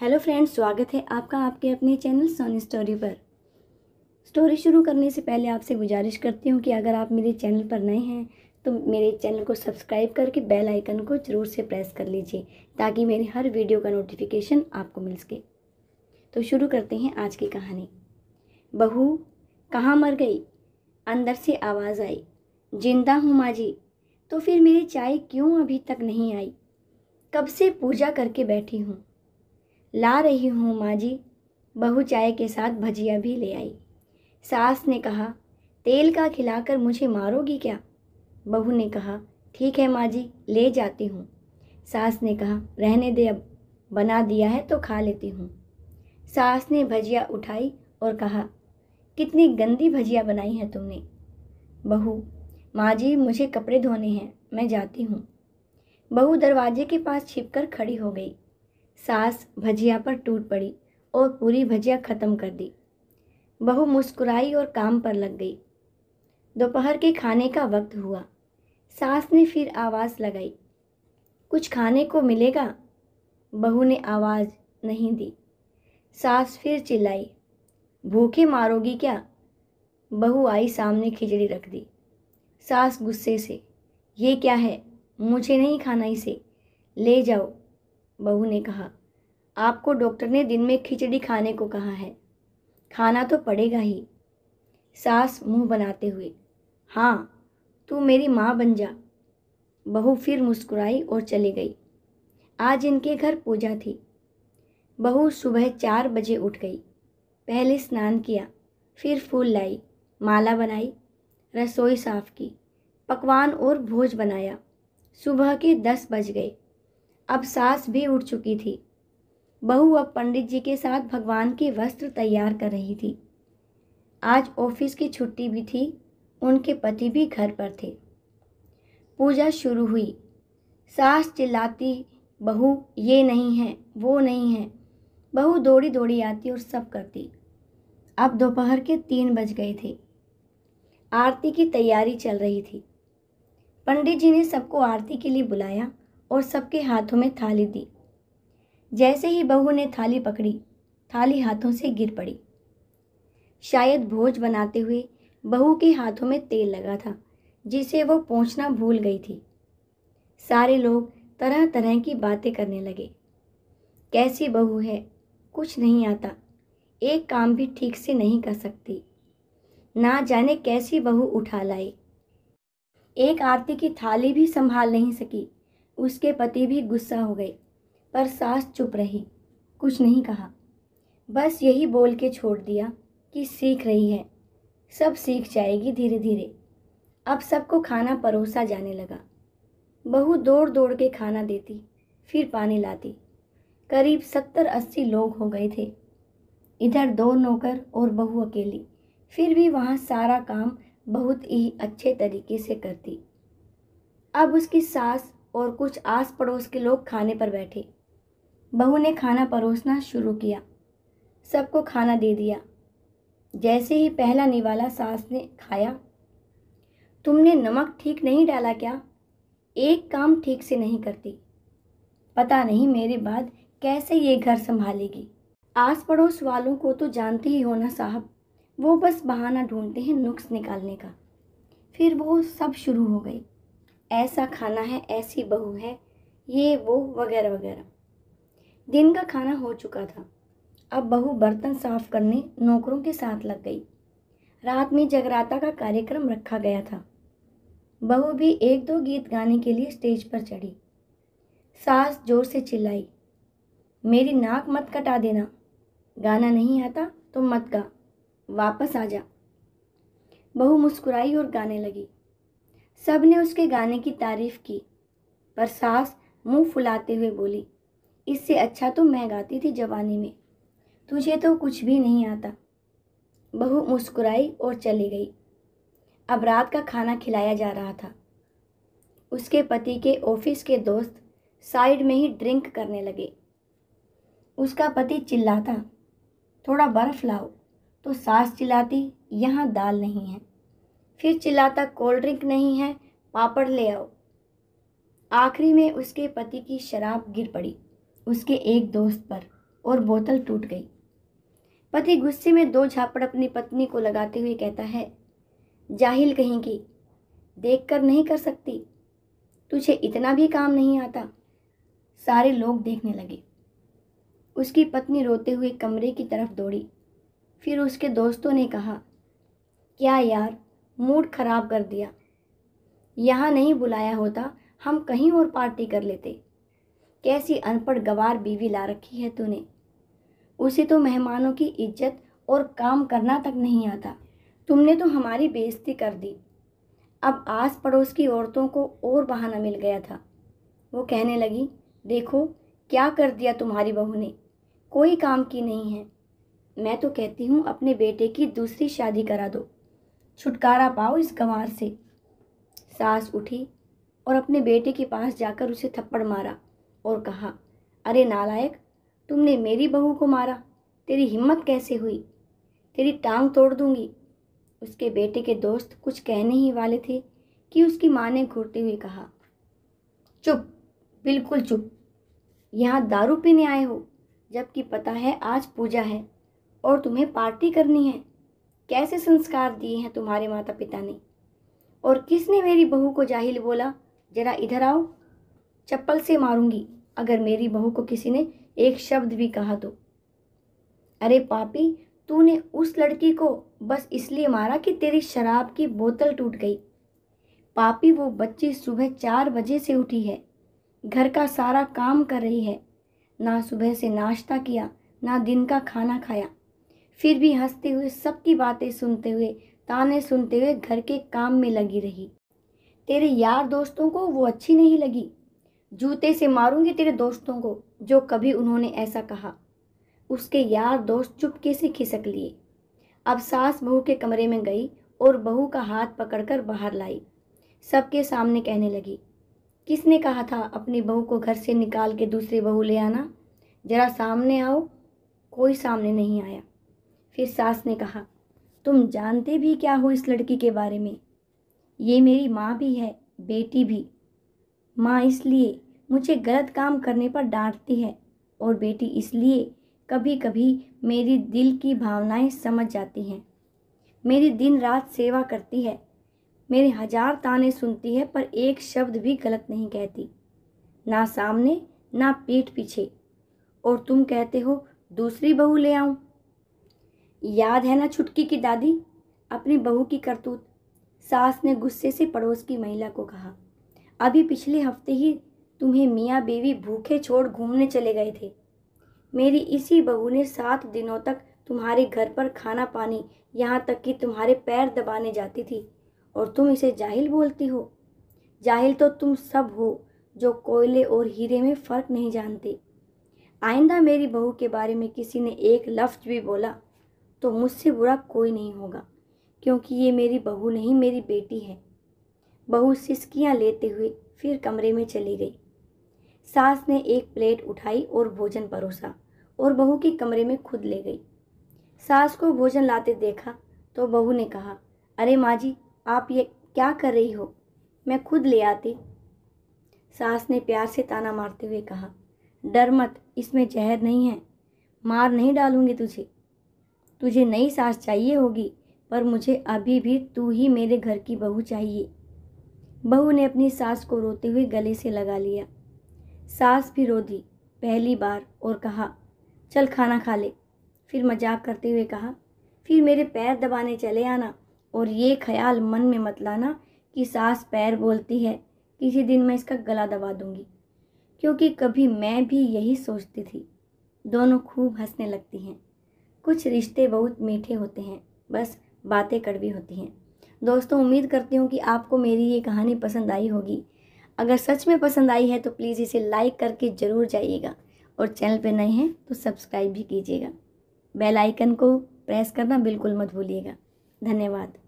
hello friends स्वागत है आपका आपके अपने चैनल सोनी स्टोरी पर स्टोरी शुरू करने से पहले आपसे गुजारिश करती हूँ कि अगर आप मेरे चैनल पर नए हैं तो मेरे चैनल को सब्सक्राइब करके बेल आइकन को ज़रूर से प्रेस कर लीजिए ताकि मेरी हर वीडियो का नोटिफिकेशन आपको मिल सके तो शुरू करते हैं आज की कहानी बहू कहाँ मर गई अंदर से आवाज़ आई जिंदा हूँ माँ जी तो फिर मेरी चाय क्यों अभी तक नहीं आई कब से पूजा करके बैठी हूँ ला रही हूँ माँ जी बहू चाय के साथ भजिया भी ले आई सास ने कहा तेल का खिलाकर मुझे मारोगी क्या बहू ने कहा ठीक है माँ जी ले जाती हूँ सास ने कहा रहने दे अब बना दिया है तो खा लेती हूँ सास ने भजिया उठाई और कहा कितनी गंदी भजिया बनाई है तुमने बहू माँ जी मुझे कपड़े धोने हैं मैं जाती हूँ बहू दरवाजे के पास छिपकर खड़ी हो गई सास भजिया पर टूट पड़ी और पूरी भजिया ख़त्म कर दी बहू मुस्कुराई और काम पर लग गई दोपहर के खाने का वक्त हुआ सास ने फिर आवाज़ लगाई कुछ खाने को मिलेगा बहू ने आवाज़ नहीं दी सास फिर चिल्लाई भूखे मारोगी क्या बहू आई सामने खिचड़ी रख दी सास गुस्से से ये क्या है मुझे नहीं खाना इसे ले जाओ बहू ने कहा आपको डॉक्टर ने दिन में खिचड़ी खाने को कहा है खाना तो पड़ेगा ही सास मुंह बनाते हुए हाँ तू मेरी माँ बन जा बहू फिर मुस्कुराई और चली गई आज इनके घर पूजा थी बहू सुबह चार बजे उठ गई पहले स्नान किया फिर फूल लाई माला बनाई रसोई साफ की पकवान और भोज बनाया सुबह के दस बज गए अब सास भी उठ चुकी थी बहू अब पंडित जी के साथ भगवान के वस्त्र तैयार कर रही थी आज ऑफिस की छुट्टी भी थी उनके पति भी घर पर थे पूजा शुरू हुई सास चिल्लाती बहू ये नहीं है वो नहीं है बहू दौड़ी दौड़ी आती और सब करती अब दोपहर के तीन बज गए थे आरती की तैयारी चल रही थी पंडित जी ने सबको आरती के लिए बुलाया और सबके हाथों में थाली दी जैसे ही बहू ने थाली पकड़ी थाली हाथों से गिर पड़ी शायद भोज बनाते हुए बहू के हाथों में तेल लगा था जिसे वो पहुँचना भूल गई थी सारे लोग तरह तरह की बातें करने लगे कैसी बहू है कुछ नहीं आता एक काम भी ठीक से नहीं कर सकती ना जाने कैसी बहू उठा लाई एक आरती की थाली भी संभाल नहीं सकी उसके पति भी गुस्सा हो गए पर सास चुप रही कुछ नहीं कहा बस यही बोल के छोड़ दिया कि सीख रही है सब सीख जाएगी धीरे धीरे अब सबको खाना परोसा जाने लगा बहू दौड़ दौड़ के खाना देती फिर पानी लाती करीब सत्तर अस्सी लोग हो गए थे इधर दो नौकर और बहू अकेली फिर भी वहाँ सारा काम बहुत ही अच्छे तरीके से करती अब उसकी सास और कुछ आस पड़ोस के लोग खाने पर बैठे बहू ने खाना परोसना शुरू किया सबको खाना दे दिया जैसे ही पहला निवाला सास ने खाया तुमने नमक ठीक नहीं डाला क्या एक काम ठीक से नहीं करती पता नहीं मेरे बाद कैसे ये घर संभालेगी आस पड़ोस वालों को तो जानते ही हो ना साहब वो बस बहाना ढूंढते हैं नुक्स निकालने का फिर वो सब शुरू हो गई ऐसा खाना है ऐसी बहू है ये वो वगैरह वगैरह दिन का खाना हो चुका था अब बहू बर्तन साफ करने नौकरों के साथ लग गई रात में जगराता का कार्यक्रम रखा गया था बहू भी एक दो गीत गाने के लिए स्टेज पर चढ़ी सास जोर से चिल्लाई मेरी नाक मत कटा देना गाना नहीं आता तो मत गा वापस आ जा बहू मुस्कुराई और गाने लगी सब ने उसके गाने की तारीफ की पर सास मुंह फुलाते हुए बोली इससे अच्छा तो मैं गाती थी जवानी में तुझे तो कुछ भी नहीं आता बहू मुस्कुराई और चली गई अब रात का खाना खिलाया जा रहा था उसके पति के ऑफिस के दोस्त साइड में ही ड्रिंक करने लगे उसका पति चिल्लाता थोड़ा बर्फ़ लाओ तो सास चिल्लाती यहाँ दाल नहीं है फिर चिल्लाता कोल्ड ड्रिंक नहीं है पापड़ ले आओ आखिरी में उसके पति की शराब गिर पड़ी उसके एक दोस्त पर और बोतल टूट गई पति गुस्से में दो झापड़ अपनी पत्नी को लगाते हुए कहता है जाहिल कहीं की देख कर नहीं कर सकती तुझे इतना भी काम नहीं आता सारे लोग देखने लगे उसकी पत्नी रोते हुए कमरे की तरफ दौड़ी फिर उसके दोस्तों ने कहा क्या यार मूड खराब कर दिया यहाँ नहीं बुलाया होता हम कहीं और पार्टी कर लेते कैसी अनपढ़ गवार बीवी ला रखी है तूने उसे तो मेहमानों की इज्जत और काम करना तक नहीं आता तुमने तो हमारी बेइज्जती कर दी अब आस पड़ोस की औरतों को और बहाना मिल गया था वो कहने लगी देखो क्या कर दिया तुम्हारी बहू ने कोई काम की नहीं है मैं तो कहती हूँ अपने बेटे की दूसरी शादी करा दो छुटकारा पाओ इस गंवार से सास उठी और अपने बेटे के पास जाकर उसे थप्पड़ मारा और कहा अरे नालायक तुमने मेरी बहू को मारा तेरी हिम्मत कैसे हुई तेरी टांग तोड़ दूंगी उसके बेटे के दोस्त कुछ कहने ही वाले थे कि उसकी माँ ने घूरते हुए कहा चुप बिल्कुल चुप यहाँ दारू पीने आए हो जबकि पता है आज पूजा है और तुम्हें पार्टी करनी है कैसे संस्कार दिए हैं तुम्हारे माता पिता ने और किसने मेरी बहू को जाहिल बोला जरा इधर आओ चप्पल से मारूंगी अगर मेरी बहू को किसी ने एक शब्द भी कहा तो अरे पापी तूने उस लड़की को बस इसलिए मारा कि तेरी शराब की बोतल टूट गई पापी वो बच्ची सुबह चार बजे से उठी है घर का सारा काम कर रही है ना सुबह से नाश्ता किया ना दिन का खाना खाया फिर भी हंसते हुए सबकी बातें सुनते हुए ताने सुनते हुए घर के काम में लगी रही तेरे यार दोस्तों को वो अच्छी नहीं लगी जूते से मारूंगी तेरे दोस्तों को जो कभी उन्होंने ऐसा कहा उसके यार दोस्त चुपके से खिसक लिए अब सास बहू के कमरे में गई और बहू का हाथ पकड़कर बाहर लाई सबके सामने कहने लगी किसने कहा था अपनी बहू को घर से निकाल के दूसरी बहू ले आना ज़रा सामने आओ कोई सामने नहीं आया फिर सास ने कहा तुम जानते भी क्या हो इस लड़की के बारे में ये मेरी माँ भी है बेटी भी माँ इसलिए मुझे गलत काम करने पर डांटती है और बेटी इसलिए कभी कभी मेरी दिल की भावनाएं समझ जाती हैं मेरी दिन रात सेवा करती है मेरे हजार ताने सुनती है पर एक शब्द भी गलत नहीं कहती ना सामने ना पीठ पीछे और तुम कहते हो दूसरी बहू ले आऊँ याद है ना छुटकी की दादी अपनी बहू की करतूत सास ने गुस्से से पड़ोस की महिला को कहा अभी पिछले हफ्ते ही तुम्हें मियाँ बीवी भूखे छोड़ घूमने चले गए थे मेरी इसी बहू ने सात दिनों तक तुम्हारे घर पर खाना पानी यहाँ तक कि तुम्हारे पैर दबाने जाती थी और तुम इसे जाहिल बोलती हो जाहिल तो तुम सब हो जो कोयले और हीरे में फ़र्क नहीं जानते आइंदा मेरी बहू के बारे में किसी ने एक लफ्ज़ भी बोला तो मुझसे बुरा कोई नहीं होगा क्योंकि ये मेरी बहू नहीं मेरी बेटी है बहू सिसकियाँ लेते हुए फिर कमरे में चली गई सास ने एक प्लेट उठाई और भोजन परोसा और बहू के कमरे में खुद ले गई सास को भोजन लाते देखा तो बहू ने कहा अरे माँ जी आप ये क्या कर रही हो मैं खुद ले आती सास ने प्यार से ताना मारते हुए कहा डर मत इसमें जहर नहीं है मार नहीं डालूंगी तुझे तुझे नई सास चाहिए होगी पर मुझे अभी भी तू ही मेरे घर की बहू चाहिए बहू ने अपनी सास को रोते हुए गले से लगा लिया सास भी रो दी पहली बार और कहा चल खाना खा ले फिर मजाक करते हुए कहा फिर मेरे पैर दबाने चले आना और ये ख्याल मन में मत लाना कि सास पैर बोलती है किसी दिन मैं इसका गला दबा दूंगी क्योंकि कभी मैं भी यही सोचती थी दोनों खूब हंसने लगती हैं कुछ रिश्ते बहुत मीठे होते हैं बस बातें कड़वी होती हैं दोस्तों उम्मीद करती हूँ कि आपको मेरी ये कहानी पसंद आई होगी अगर सच में पसंद आई है तो प्लीज़ इसे लाइक करके ज़रूर जाइएगा और चैनल पर नए हैं तो सब्सक्राइब भी कीजिएगा बेल आइकन को प्रेस करना बिल्कुल मत भूलिएगा धन्यवाद